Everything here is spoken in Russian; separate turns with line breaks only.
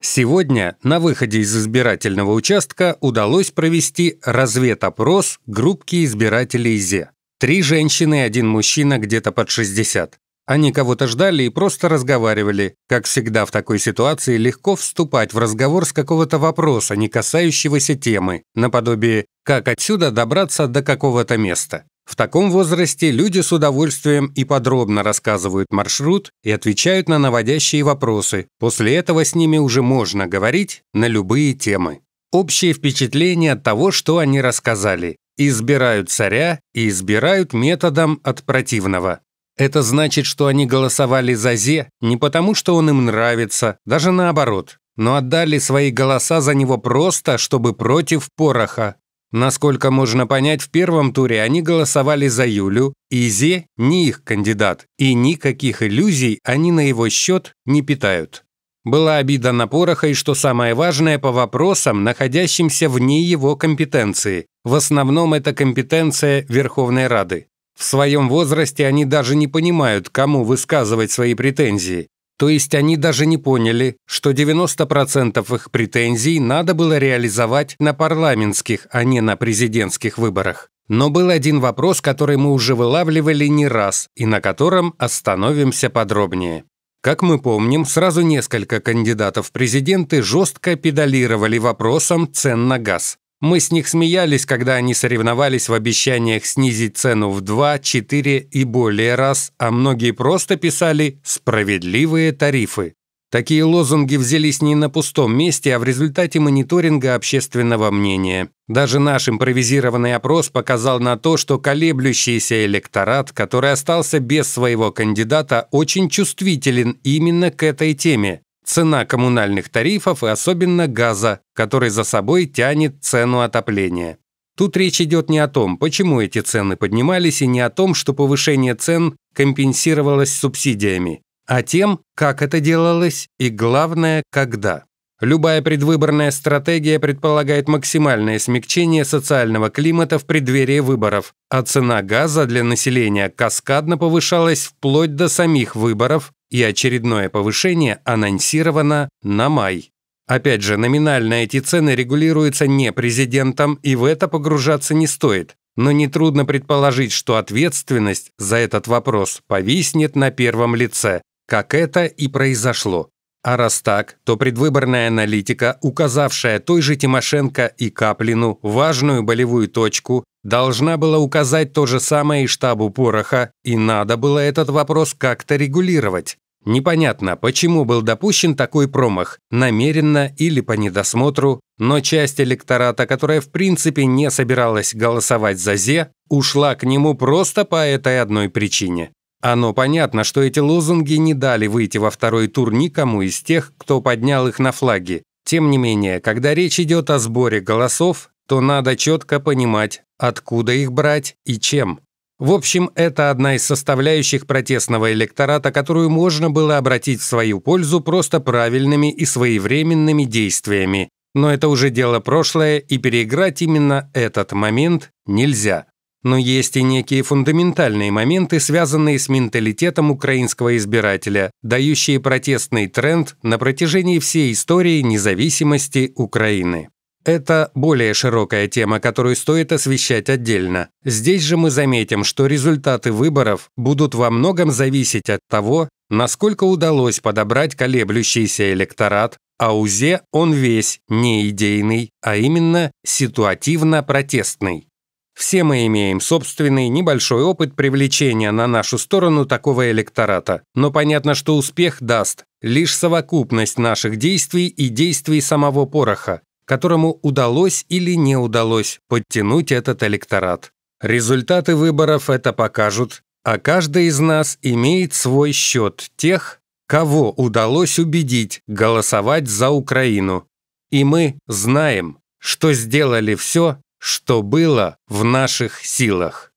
Сегодня на выходе из избирательного участка удалось провести разведопрос группки избирателей ЗЕ. Три женщины и один мужчина где-то под 60. Они кого-то ждали и просто разговаривали. Как всегда в такой ситуации легко вступать в разговор с какого-то вопроса, не касающегося темы, наподобие «как отсюда добраться до какого-то места?». В таком возрасте люди с удовольствием и подробно рассказывают маршрут и отвечают на наводящие вопросы. После этого с ними уже можно говорить на любые темы. Общее впечатление от того, что они рассказали. Избирают царя и избирают методом от противного. Это значит, что они голосовали за Зе не потому, что он им нравится, даже наоборот, но отдали свои голоса за него просто, чтобы против пороха. Насколько можно понять, в первом туре они голосовали за Юлю, Изи не их кандидат, и никаких иллюзий они на его счет не питают. Была обида на Пороха и, что самое важное, по вопросам, находящимся вне его компетенции. В основном это компетенция Верховной Рады. В своем возрасте они даже не понимают, кому высказывать свои претензии. То есть они даже не поняли, что 90% их претензий надо было реализовать на парламентских, а не на президентских выборах. Но был один вопрос, который мы уже вылавливали не раз и на котором остановимся подробнее. Как мы помним, сразу несколько кандидатов в президенты жестко педалировали вопросом цен на газ. Мы с них смеялись, когда они соревновались в обещаниях снизить цену в 2, 4 и более раз, а многие просто писали «справедливые тарифы». Такие лозунги взялись не на пустом месте, а в результате мониторинга общественного мнения. Даже наш импровизированный опрос показал на то, что колеблющийся электорат, который остался без своего кандидата, очень чувствителен именно к этой теме цена коммунальных тарифов и особенно газа, который за собой тянет цену отопления. Тут речь идет не о том, почему эти цены поднимались, и не о том, что повышение цен компенсировалось субсидиями, а тем, как это делалось и, главное, когда. Любая предвыборная стратегия предполагает максимальное смягчение социального климата в преддверии выборов, а цена газа для населения каскадно повышалась вплоть до самих выборов, и очередное повышение анонсировано на май. Опять же, номинально эти цены регулируются не президентом, и в это погружаться не стоит. Но нетрудно предположить, что ответственность за этот вопрос повиснет на первом лице, как это и произошло. А раз так, то предвыборная аналитика, указавшая той же Тимошенко и Каплину важную болевую точку, должна была указать то же самое и штабу Пороха, и надо было этот вопрос как-то регулировать. Непонятно, почему был допущен такой промах, намеренно или по недосмотру, но часть электората, которая в принципе не собиралась голосовать за ЗЕ, ушла к нему просто по этой одной причине. Оно а, ну, понятно, что эти лозунги не дали выйти во второй тур никому из тех, кто поднял их на флаги. Тем не менее, когда речь идет о сборе голосов, то надо четко понимать, откуда их брать и чем. В общем, это одна из составляющих протестного электората, которую можно было обратить в свою пользу просто правильными и своевременными действиями. Но это уже дело прошлое, и переиграть именно этот момент нельзя. Но есть и некие фундаментальные моменты, связанные с менталитетом украинского избирателя, дающие протестный тренд на протяжении всей истории независимости Украины. Это более широкая тема, которую стоит освещать отдельно. Здесь же мы заметим, что результаты выборов будут во многом зависеть от того, насколько удалось подобрать колеблющийся электорат, а УЗЕ он весь не идейный, а именно ситуативно-протестный. Все мы имеем собственный небольшой опыт привлечения на нашу сторону такого электората, но понятно, что успех даст лишь совокупность наших действий и действий самого Пороха, которому удалось или не удалось подтянуть этот электорат. Результаты выборов это покажут, а каждый из нас имеет свой счет тех, кого удалось убедить голосовать за Украину. И мы знаем, что сделали все, что было в наших силах.